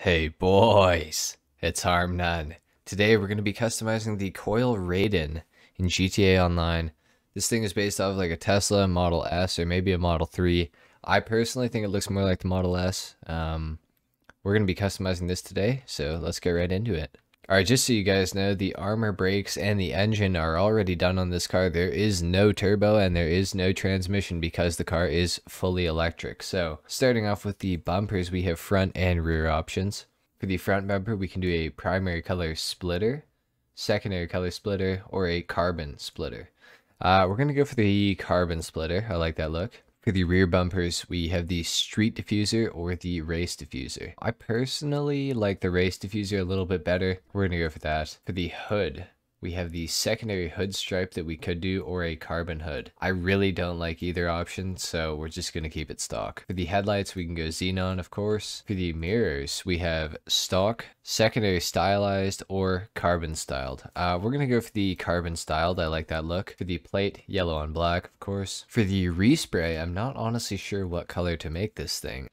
Hey boys, it's Harm None. Today we're going to be customizing the Coil Raiden in GTA Online. This thing is based off of like a Tesla Model S or maybe a Model 3. I personally think it looks more like the Model S. Um, we're going to be customizing this today, so let's get right into it. Alright, just so you guys know, the armor brakes and the engine are already done on this car. There is no turbo and there is no transmission because the car is fully electric. So, starting off with the bumpers, we have front and rear options. For the front bumper, we can do a primary color splitter, secondary color splitter, or a carbon splitter. Uh, we're going to go for the carbon splitter. I like that look. For the rear bumpers, we have the street diffuser or the race diffuser. I personally like the race diffuser a little bit better. We're gonna go for that. For the hood, we have the secondary hood stripe that we could do or a carbon hood. I really don't like either option, so we're just going to keep it stock. For the headlights, we can go xenon, of course. For the mirrors, we have stock, secondary stylized, or carbon styled. Uh, we're going to go for the carbon styled. I like that look. For the plate, yellow on black, of course. For the respray, I'm not honestly sure what color to make this thing.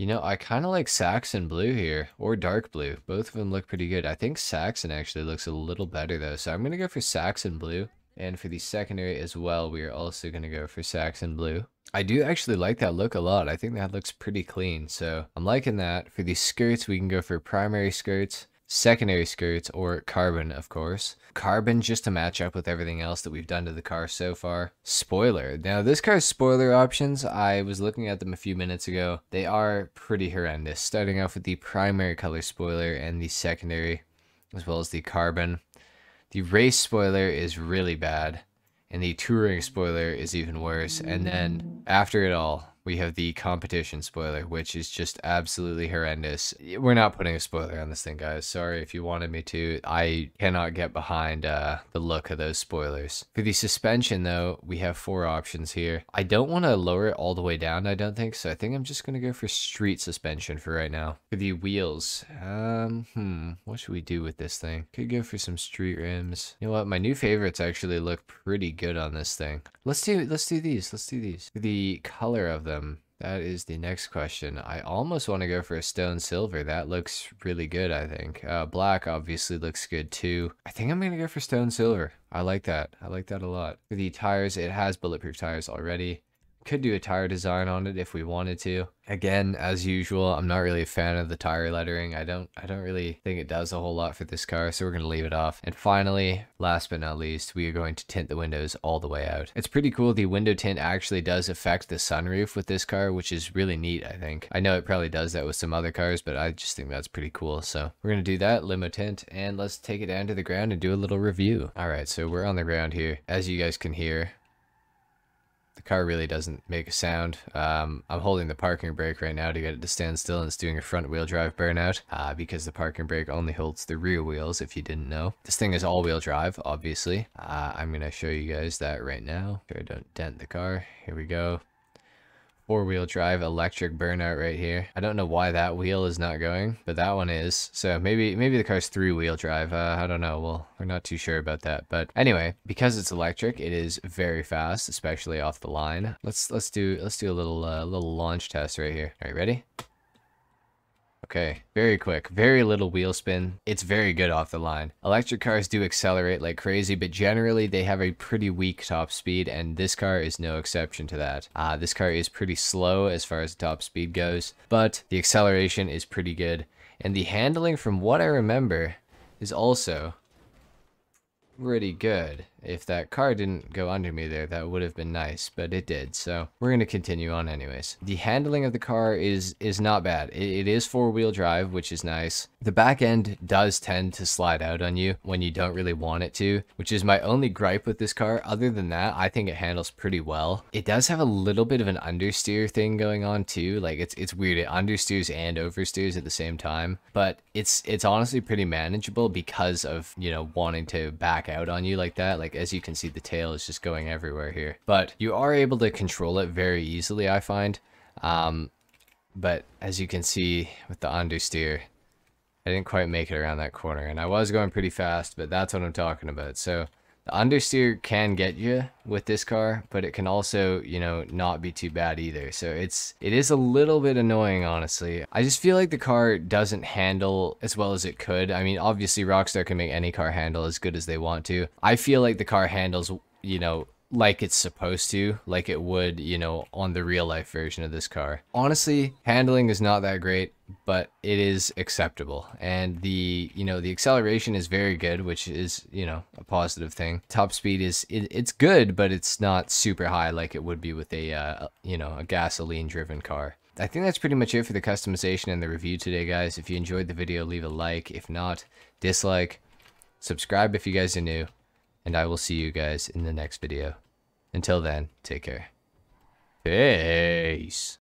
You know, I kind of like Saxon blue here, or dark blue. Both of them look pretty good. I think Saxon actually looks a little better though, so I'm going to go for Saxon blue. And for the secondary as well, we are also going to go for Saxon blue. I do actually like that look a lot. I think that looks pretty clean, so I'm liking that. For the skirts, we can go for primary skirts secondary skirts, or carbon, of course. Carbon just to match up with everything else that we've done to the car so far. Spoiler. Now, this car's spoiler options, I was looking at them a few minutes ago. They are pretty horrendous, starting off with the primary color spoiler and the secondary, as well as the carbon. The race spoiler is really bad, and the touring spoiler is even worse. And then, after it all, we have the competition spoiler, which is just absolutely horrendous. We're not putting a spoiler on this thing, guys. Sorry if you wanted me to. I cannot get behind uh, the look of those spoilers. For the suspension, though, we have four options here. I don't want to lower it all the way down, I don't think, so I think I'm just going to go for street suspension for right now. For the wheels, um, hmm, what should we do with this thing? Could go for some street rims. You know what? My new favorites actually look pretty good on this thing. Let's do, let's do these. Let's do these. The color of them them? That is the next question. I almost want to go for a stone silver. That looks really good, I think. Uh, black obviously looks good too. I think I'm going to go for stone silver. I like that. I like that a lot. For the tires, it has bulletproof tires already. Could do a tire design on it if we wanted to. Again, as usual, I'm not really a fan of the tire lettering. I don't I don't really think it does a whole lot for this car, so we're going to leave it off. And finally, last but not least, we are going to tint the windows all the way out. It's pretty cool. The window tint actually does affect the sunroof with this car, which is really neat, I think. I know it probably does that with some other cars, but I just think that's pretty cool. So we're going to do that, limo tint, and let's take it down to the ground and do a little review. All right, so we're on the ground here. As you guys can hear, the car really doesn't make a sound. Um, I'm holding the parking brake right now to get it to stand still and it's doing a front wheel drive burnout uh, because the parking brake only holds the rear wheels if you didn't know. This thing is all wheel drive, obviously. Uh, I'm going to show you guys that right now. Sure, don't dent the car. Here we go four-wheel drive electric burnout right here. I don't know why that wheel is not going, but that one is. So maybe maybe the car's three-wheel drive. Uh, I don't know. Well, we're not too sure about that. But anyway, because it's electric, it is very fast, especially off the line. Let's let's do let's do a little uh, little launch test right here. Are you ready? Okay, very quick, very little wheel spin. It's very good off the line. Electric cars do accelerate like crazy, but generally they have a pretty weak top speed, and this car is no exception to that. Uh, this car is pretty slow as far as top speed goes, but the acceleration is pretty good. And the handling, from what I remember, is also pretty good. If that car didn't go under me there, that would have been nice, but it did, so we're going to continue on anyways. The handling of the car is is not bad. it, it is four-wheel drive, which is nice. The back end does tend to slide out on you when you don't really want it to, which is my only gripe with this car. Other than that, I think it handles pretty well. It does have a little bit of an understeer thing going on too. Like it's it's weird. It understeers and oversteers at the same time, but it's it's honestly pretty manageable because of, you know, wanting to back out on you like that. Like like as you can see, the tail is just going everywhere here. But you are able to control it very easily, I find. Um, but as you can see with the undo steer, I didn't quite make it around that corner. And I was going pretty fast, but that's what I'm talking about. So understeer can get you with this car, but it can also, you know, not be too bad either. So it's, it is a little bit annoying, honestly. I just feel like the car doesn't handle as well as it could. I mean, obviously Rockstar can make any car handle as good as they want to. I feel like the car handles, you know, like it's supposed to, like it would, you know, on the real life version of this car. Honestly, handling is not that great, but it is acceptable. And the, you know, the acceleration is very good, which is, you know, a positive thing. Top speed is, it, it's good, but it's not super high like it would be with a, uh, you know, a gasoline driven car. I think that's pretty much it for the customization and the review today, guys. If you enjoyed the video, leave a like. If not, dislike. Subscribe if you guys are new and I will see you guys in the next video. Until then, take care. Peace.